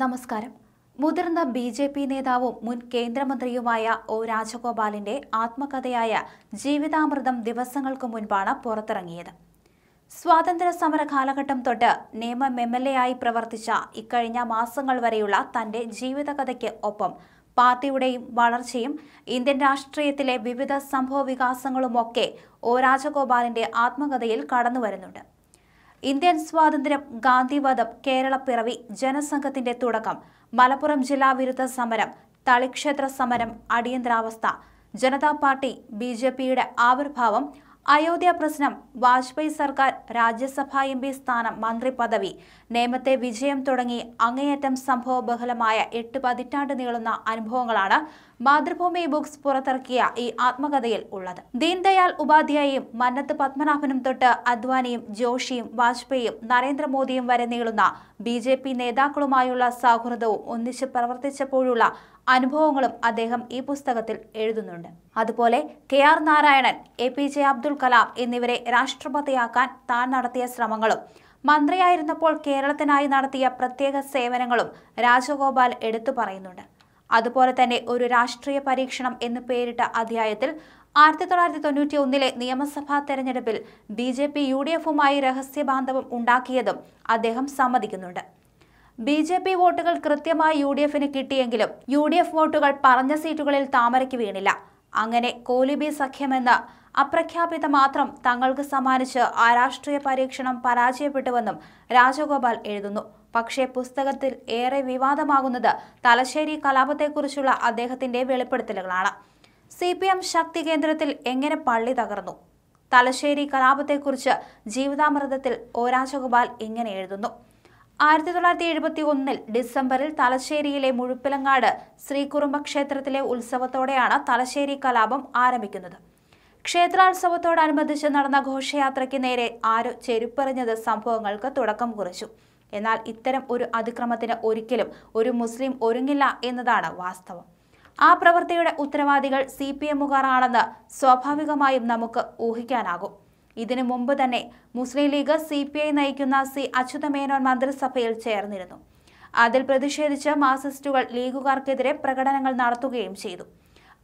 നമസ്കാരം മുതിർന്ന B J P നേതാവും മുൻ കേന്ദ്രമന്ത്രിയുമായ ഒ രാജഗോപാലിന്റെ ആത്മകഥയായ ജീവിതാമൃതം ദിവസങ്ങൾക്ക് മുൻപാണ് പുറത്തിറങ്ങിയത് സ്വാതന്ത്ര്യ സമര കാലഘട്ടം തൊട്ട് നിയമം എം എൽ എ ആയി പ്രവർത്തിച്ച ഇക്കഴിഞ്ഞ മാസങ്ങൾ വരെയുള്ള തന്റെ ജീവിതകഥയ്ക്ക് ഒപ്പം പാർട്ടിയുടെയും വളർച്ചയും ഇന്ത്യൻ രാഷ്ട്രീയത്തിലെ വിവിധ സംഭവ വികാസങ്ങളുമൊക്കെ ഒ രാജഗോപാലിന്റെ ആത്മകഥയിൽ കടന്നുവരുന്നുണ്ട് ഇന്ത്യൻ സ്വാതന്ത്ര്യം ഗാന്ധിവാദം കേരളപ്പിറവി ജനസംഘത്തിന്റെ തുടക്കം മലപ്പുറം ജില്ലാ വിരുദ്ധ സമരം തളിക്ഷേത്ര സമരം അടിയന്തരാവസ്ഥ ജനതാ പാർട്ടി ബി ജെ പിയുടെ ആവിർഭാവം അയോധ്യ പ്രശ്നം വാജ്പേയി സർക്കാർ രാജ്യസഭാ എം പി സ്ഥാനം മന്ത്രി പദവി നേമത്തെ വിജയം തുടങ്ങി അങ്ങേയറ്റം ബഹുലമായ എട്ട് പതിറ്റാണ്ട് നീളുന്ന അനുഭവങ്ങളാണ് മാതൃഭൂമി ബുക്സ് പുറത്തിറക്കിയ ഈ ആത്മകഥയിൽ ഉള്ളത് ദീൻദയാൽ ഉപാധ്യായയും മന്നത്ത് പത്മനാഭനും തൊട്ട് അദ്വാനിയും ജോഷിയും വാജ്പേയിയും നരേന്ദ്രമോദിയും വരെ നീളുന്ന ബി നേതാക്കളുമായുള്ള സൗഹൃദവും ഒന്നിച്ച് പ്രവർത്തിച്ചപ്പോഴുള്ള അനുഭവങ്ങളും അദ്ദേഹം ഈ പുസ്തകത്തിൽ എഴുതുന്നുണ്ട് അതുപോലെ K R Narayanan A P J Abdul Kalam എന്നിവരെ രാഷ്ട്രപതിയാക്കാൻ താൻ നടത്തിയ ശ്രമങ്ങളും മന്ത്രിയായിരുന്നപ്പോൾ കേരളത്തിനായി നടത്തിയ പ്രത്യേക സേവനങ്ങളും രാജഗോപാൽ എടുത്തു പറയുന്നുണ്ട് അതുപോലെ തന്നെ ഒരു രാഷ്ട്രീയ പരീക്ഷണം എന്ന് പേരിട്ട അധ്യായത്തിൽ ആയിരത്തി തൊള്ളായിരത്തി തൊണ്ണൂറ്റി ഒന്നിലെ നിയമസഭാ തെരഞ്ഞെടുപ്പിൽ B J P U D എഫുമായി രഹസ്യ ഉണ്ടാക്കിയതും അദ്ദേഹം സമ്മതിക്കുന്നുണ്ട് ബി ജെ പി വോട്ടുകൾ കൃത്യമായി യു ഡി എഫിന് കിട്ടിയെങ്കിലും യു ഡി എഫ് വോട്ടുകൾ പറഞ്ഞ സീറ്റുകളിൽ താമരയ്ക്ക് വീണില്ല അങ്ങനെ കോലിബി സഖ്യമെന്ന് അപ്രഖ്യാപിത മാത്രം തങ്ങൾക്ക് സമ്മാനിച്ച് ആ രാഷ്ട്രീയ പരീക്ഷണം പരാജയപ്പെട്ടുവെന്നും രാജഗോപാൽ എഴുതുന്നു പക്ഷേ പുസ്തകത്തിൽ ഏറെ വിവാദമാകുന്നത് തലശ്ശേരി കലാപത്തെക്കുറിച്ചുള്ള അദ്ദേഹത്തിന്റെ വെളിപ്പെടുത്തലുകളാണ് സി പി എം ശക്തി കേന്ദ്രത്തിൽ എങ്ങനെ പള്ളി തകർന്നു തലശ്ശേരി കലാപത്തെക്കുറിച്ച് ജീവിതാമൃതത്തിൽ ഒ രാജഗോപാൽ ഇങ്ങനെ എഴുതുന്നു ആയിരത്തി തൊള്ളായിരത്തി എഴുപത്തി ഒന്നിൽ ഡിസംബറിൽ തലശ്ശേരിയിലെ മുഴുപ്പിലങ്ങാട് ശ്രീകുറുമ്പ ക്ഷേത്രത്തിലെ ഉത്സവത്തോടെയാണ് തലശ്ശേരി കലാപം ആരംഭിക്കുന്നത് ക്ഷേത്രോത്സവത്തോടനുബന്ധിച്ച് നടന്ന ഘോഷയാത്രയ്ക്ക് നേരെ ആരോ ചെരുപ്പറിഞ്ഞത് സംഭവങ്ങൾക്ക് തുടക്കം കുറിച്ചു എന്നാൽ ഇത്തരം ഒരു അതിക്രമത്തിന് ഒരിക്കലും ഒരു മുസ്ലിം ഒരുങ്ങില്ല എന്നതാണ് വാസ്തവം ആ പ്രവൃത്തിയുടെ ഉത്തരവാദികൾ സി പി എമ്മുകാർ ആണെന്ന് സ്വാഭാവികമായും നമുക്ക് ഊഹിക്കാനാകും ഇതിനു മുമ്പ് തന്നെ Muslim League C P I നയിക്കുന്ന സി അച്യുത മേനോൻ മന്ത്രിസഭയിൽ ചേർന്നിരുന്നു അതിൽ പ്രതിഷേധിച്ച് മാർസിസ്റ്റുകൾ ലീഗുകാർക്കെതിരെ പ്രകടനങ്ങൾ നടത്തുകയും ചെയ്തു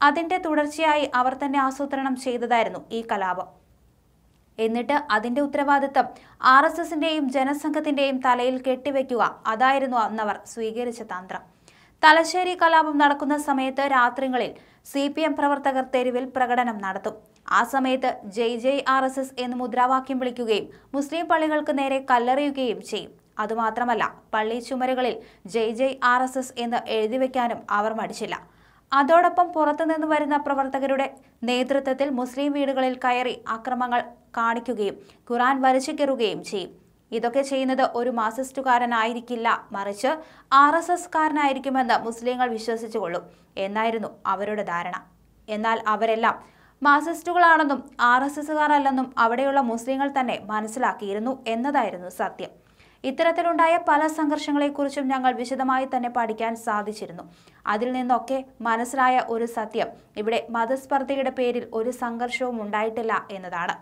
അതിന്റെ തുടർച്ചയായി അവർ തന്നെ ആസൂത്രണം ചെയ്തതായിരുന്നു ഈ കലാപം എന്നിട്ട് അതിന്റെ ഉത്തരവാദിത്തം ആർ എസ് എസിന്റെയും ജനസംഘത്തിന്റെയും തലയിൽ കെട്ടിവെക്കുക അതായിരുന്നു അന്നവർ സ്വീകരിച്ച തന്ത്രം തലശ്ശേരി കലാപം നടക്കുന്ന സമയത്ത് രാത്രികളിൽ സി പി എം പ്രവർത്തകർ തെരുവിൽ പ്രകടനം നടത്തും ആ സമയത്ത് ജയ് ജയ് ആർ എസ് എസ് എന്ന് മുദ്രാവാക്യം വിളിക്കുകയും മുസ്ലിം പള്ളികൾക്ക് നേരെ കല്ലെറിയുകയും ചെയ്യും അതുമാത്രമല്ല പള്ളി ചുമരുകളിൽ ജയ് ജയ് ആർ എസ് എസ് എന്ന് എഴുതിവെക്കാനും അവർ മടിച്ചില്ല അതോടൊപ്പം പുറത്തുനിന്ന് വരുന്ന പ്രവർത്തകരുടെ നേതൃത്വത്തിൽ മുസ്ലിം വീടുകളിൽ കയറി അക്രമങ്ങൾ കാണിക്കുകയും ഖുറാൻ വലിച്ചു കയറുകയും ചെയ്യും ഇതൊക്കെ ചെയ്യുന്നത് ഒരു മാസിസ്റ്റുകാരനായിരിക്കില്ല മറിച്ച് ആർ എസ് കാരനായിരിക്കുമെന്ന് മുസ്ലിങ്ങൾ വിശ്വസിച്ചുകൊള്ളും എന്നായിരുന്നു അവരുടെ ധാരണ എന്നാൽ അവരെല്ലാം മാസിസ്റ്റുകളാണെന്നും ആർ എസ് എസുകാരല്ലെന്നും അവിടെയുള്ള മുസ്ലിങ്ങൾ തന്നെ മനസ്സിലാക്കിയിരുന്നു എന്നതായിരുന്നു സത്യം ഇത്തരത്തിലുണ്ടായ പല സംഘർഷങ്ങളെക്കുറിച്ചും ഞങ്ങൾ വിശദമായി തന്നെ പഠിക്കാൻ സാധിച്ചിരുന്നു അതിൽ നിന്നൊക്കെ മനസ്സിലായ ഒരു സത്യം ഇവിടെ മതസ്പർദ്ധയുടെ പേരിൽ ഒരു സംഘർഷവും ഉണ്ടായിട്ടില്ല എന്നതാണ്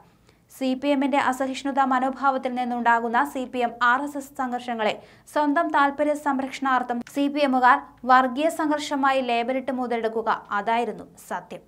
സി പി എമ്മിന്റെ അസഹിഷ്ണുത മനോഭാവത്തിൽ നിന്നുണ്ടാകുന്ന C P M R S S സംഘർഷങ്ങളെ സ്വന്തം താൽപര്യ സംരക്ഷണാർത്ഥം സി പി എമ്മുകാർ വർഗീയ സംഘർഷമായി ലേബലിട്ട് മുതലെടുക്കുക അതായിരുന്നു സത്യം